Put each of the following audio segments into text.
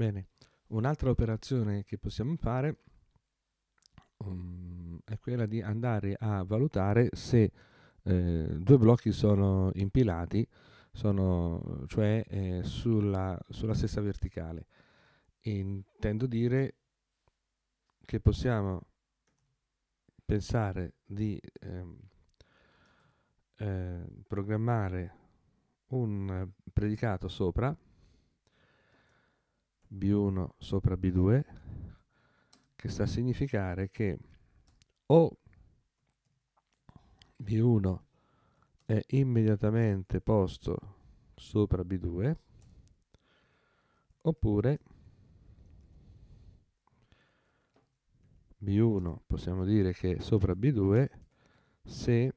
Bene, un'altra operazione che possiamo fare um, è quella di andare a valutare se eh, due blocchi sono impilati, sono, cioè eh, sulla, sulla stessa verticale. Intendo dire che possiamo pensare di ehm, eh, programmare un predicato sopra B1 sopra B2 che sta a significare che o B1 è immediatamente posto sopra B2 oppure B1 possiamo dire che è sopra B2 se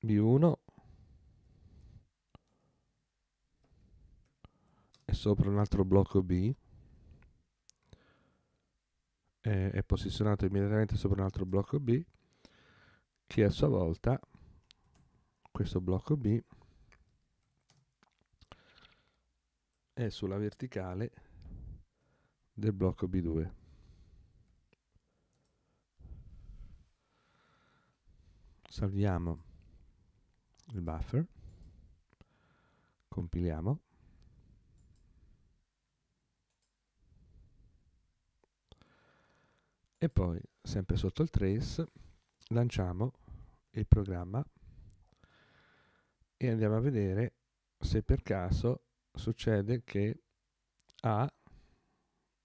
B1 sopra un altro blocco B eh, è posizionato immediatamente sopra un altro blocco B che a sua volta questo blocco B è sulla verticale del blocco B2 salviamo il buffer compiliamo e poi sempre sotto il trace lanciamo il programma e andiamo a vedere se per caso succede che A,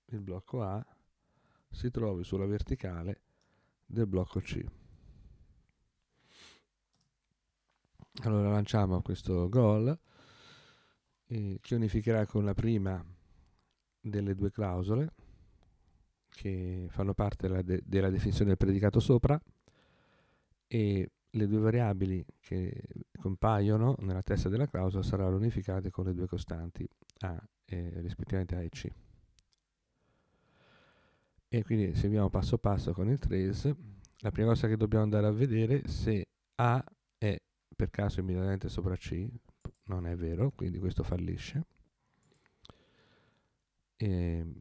il blocco A, si trovi sulla verticale del blocco C. Allora lanciamo questo goal eh, che unificherà con la prima delle due clausole che fanno parte della, de- della definizione del predicato sopra e le due variabili che compaiono nella testa della clausola saranno unificate con le due costanti A e rispettivamente A e C. E quindi seguiamo passo passo con il trace. La prima cosa che dobbiamo andare a vedere è se A è per caso immediatamente sopra C, non è vero, quindi questo fallisce. E ehm,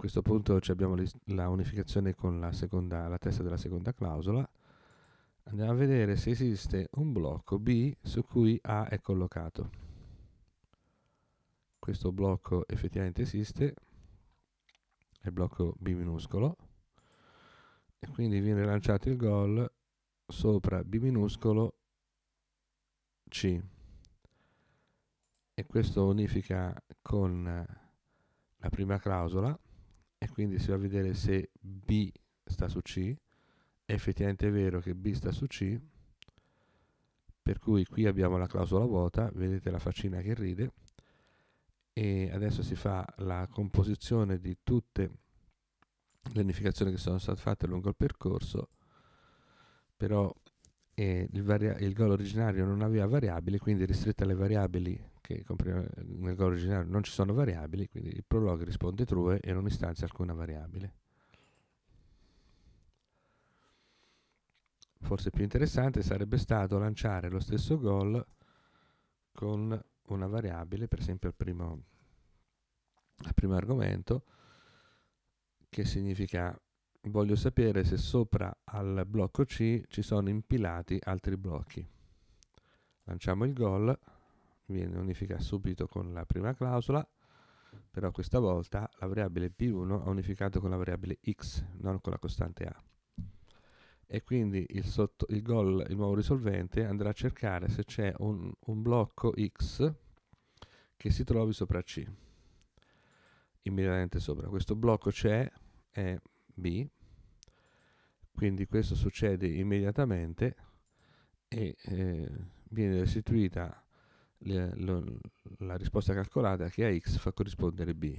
questo punto abbiamo la unificazione con la, seconda, la testa della seconda clausola. Andiamo a vedere se esiste un blocco B su cui A è collocato. Questo blocco effettivamente esiste, è il blocco B minuscolo, e quindi viene lanciato il gol sopra B minuscolo C. E questo unifica con la prima clausola e quindi si va a vedere se B sta su C, è effettivamente vero che B sta su C, per cui qui abbiamo la clausola vuota, vedete la faccina che ride, e adesso si fa la composizione di tutte le unificazioni che sono state fatte lungo il percorso, però eh, il, il gol originario non aveva variabili, quindi ristretta alle variabili che nel codice originale non ci sono variabili, quindi il prolog risponde true e non istanzia alcuna variabile. Forse più interessante sarebbe stato lanciare lo stesso goal con una variabile, per esempio al primo, al primo argomento, che significa voglio sapere se sopra al blocco C ci sono impilati altri blocchi. Lanciamo il goal viene unificata subito con la prima clausola, però questa volta la variabile b1 ha unificato con la variabile x, non con la costante a. E quindi il, sotto, il, goal, il nuovo risolvente, andrà a cercare se c'è un, un blocco x che si trovi sopra c, immediatamente sopra. Questo blocco c'è, è b, quindi questo succede immediatamente e eh, viene restituita le, lo, la risposta calcolata che a x fa corrispondere b,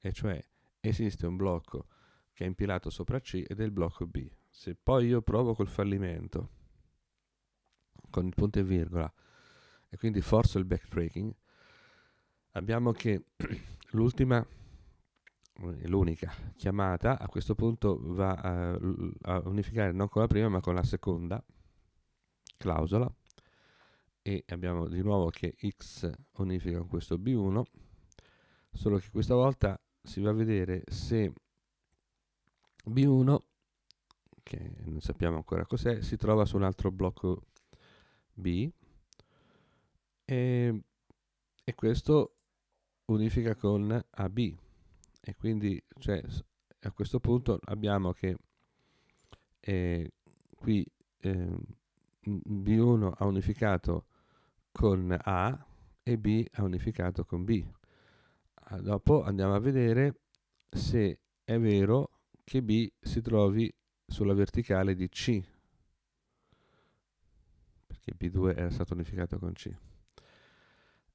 e cioè esiste un blocco che è impilato sopra c ed è il blocco b. Se poi io provo col fallimento, con il punto e virgola, e quindi forzo il backbreaking, abbiamo che l'ultima eh, l'unica chiamata a questo punto va a, a unificare non con la prima ma con la seconda clausola e abbiamo di nuovo che x unifica con questo b1 solo che questa volta si va a vedere se b1 che non sappiamo ancora cos'è si trova su un altro blocco b e, e questo unifica con ab e quindi cioè, a questo punto abbiamo che eh, qui eh, b1 ha unificato con A e B è unificato con B. Ah, dopo andiamo a vedere se è vero che B si trovi sulla verticale di C, perché B2 era stato unificato con C.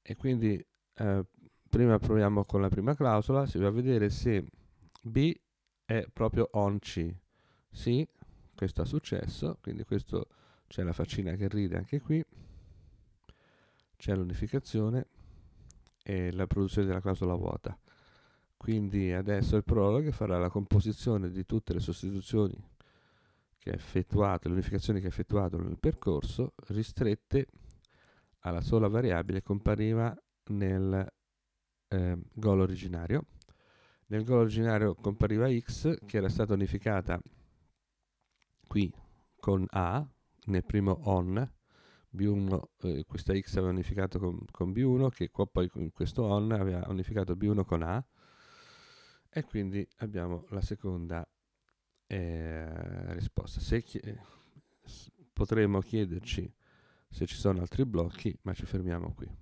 E quindi eh, prima proviamo con la prima clausola, si va a vedere se B è proprio on C. Sì, questo è successo, quindi questo c'è la faccina che ride anche qui c'è l'unificazione e la produzione della clausola vuota. Quindi adesso il prologue farà la composizione di tutte le sostituzioni che ha effettuato, le unificazioni che ha effettuato nel percorso, ristrette alla sola variabile che compariva nel eh, gol originario. Nel gol originario compariva x che era stata unificata qui con a nel primo on B1, eh, questa X aveva unificato con, con, B1, che qua poi con questo on aveva unificato B1 con A, e quindi abbiamo la seconda eh, risposta. Se chi eh, potremmo chiederci se ci sono altri blocchi, ma ci fermiamo qui.